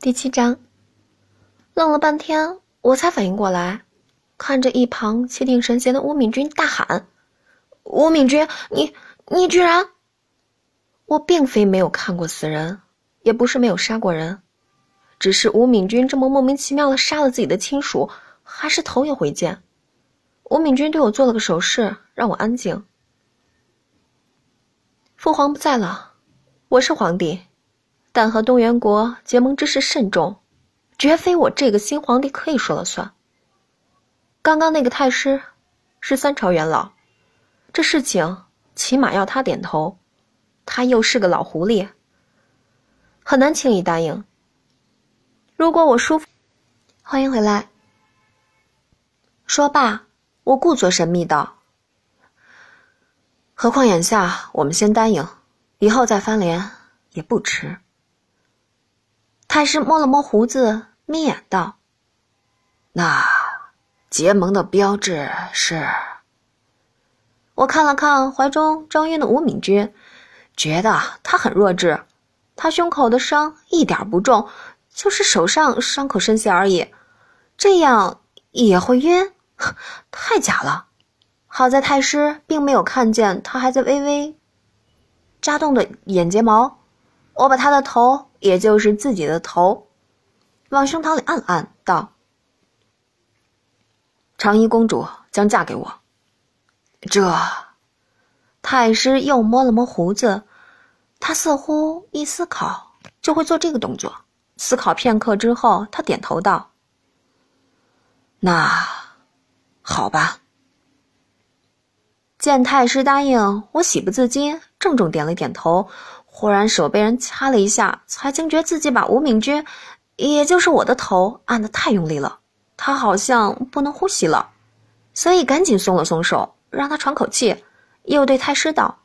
第七章，愣了半天，我才反应过来，看着一旁气定神闲的吴敏君大喊：“吴敏君，你你居然！我并非没有看过死人，也不是没有杀过人，只是吴敏君这么莫名其妙的杀了自己的亲属，还是头一回见。”吴敏君对我做了个手势，让我安静。父皇不在了，我是皇帝。但和东元国结盟之事慎重，绝非我这个新皇帝可以说了算。刚刚那个太师，是三朝元老，这事情起码要他点头，他又是个老狐狸，很难轻易答应。如果我叔父，欢迎回来。说罢，我故作神秘道：“何况眼下我们先答应，以后再翻脸也不迟。”太师摸了摸胡子，眯眼道：“那结盟的标志是……”我看了看怀中装晕的吴敏君，觉得他很弱智。他胸口的伤一点不重，就是手上伤口深些而已，这样也会晕，太假了。好在太师并没有看见他还在微微扎动的眼睫毛。我把他的头。也就是自己的头，往胸膛里按按，道：“长衣公主将嫁给我。”这太师又摸了摸胡子，他似乎一思考就会做这个动作。思考片刻之后，他点头道：“那，好吧。”见太师答应，我喜不自禁，郑重点了点头。忽然手被人掐了一下，才惊觉自己把吴敏君，也就是我的头按的太用力了。他好像不能呼吸了，所以赶紧松了松手，让他喘口气。又对太师道：“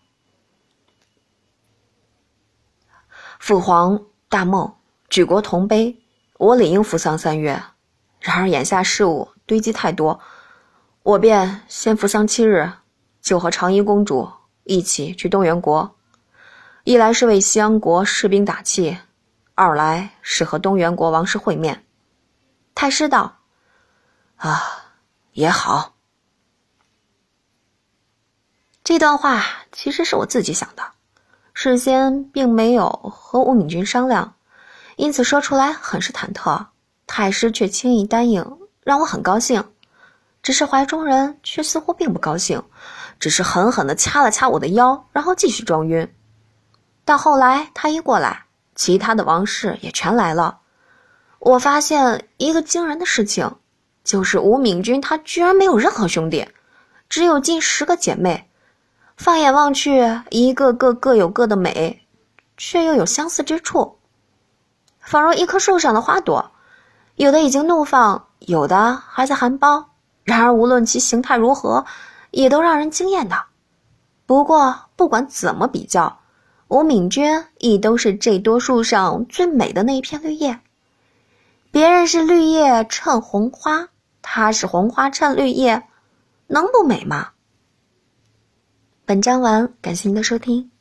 父皇大梦，举国同悲，我理应扶丧三月。然而眼下事务堆积太多，我便先扶丧七日，就和长衣公主一起去东元国。”一来是为西阳国士兵打气，二来是和东原国王室会面。太师道：“啊，也好。”这段话其实是我自己想的，事先并没有和吴敏君商量，因此说出来很是忐忑。太师却轻易答应，让我很高兴。只是怀中人却似乎并不高兴，只是狠狠的掐了掐我的腰，然后继续装晕。到后来，他一过来，其他的王室也全来了。我发现一个惊人的事情，就是吴敏君她居然没有任何兄弟，只有近十个姐妹。放眼望去，一个个各有各的美，却又有相似之处，仿若一棵树上的花朵，有的已经怒放，有的还在含苞。然而，无论其形态如何，也都让人惊艳的。不过，不管怎么比较。吴敏娟亦都是这多树上最美的那一片绿叶。别人是绿叶衬红花，她是红花衬绿叶，能不美吗？本章完，感谢您的收听。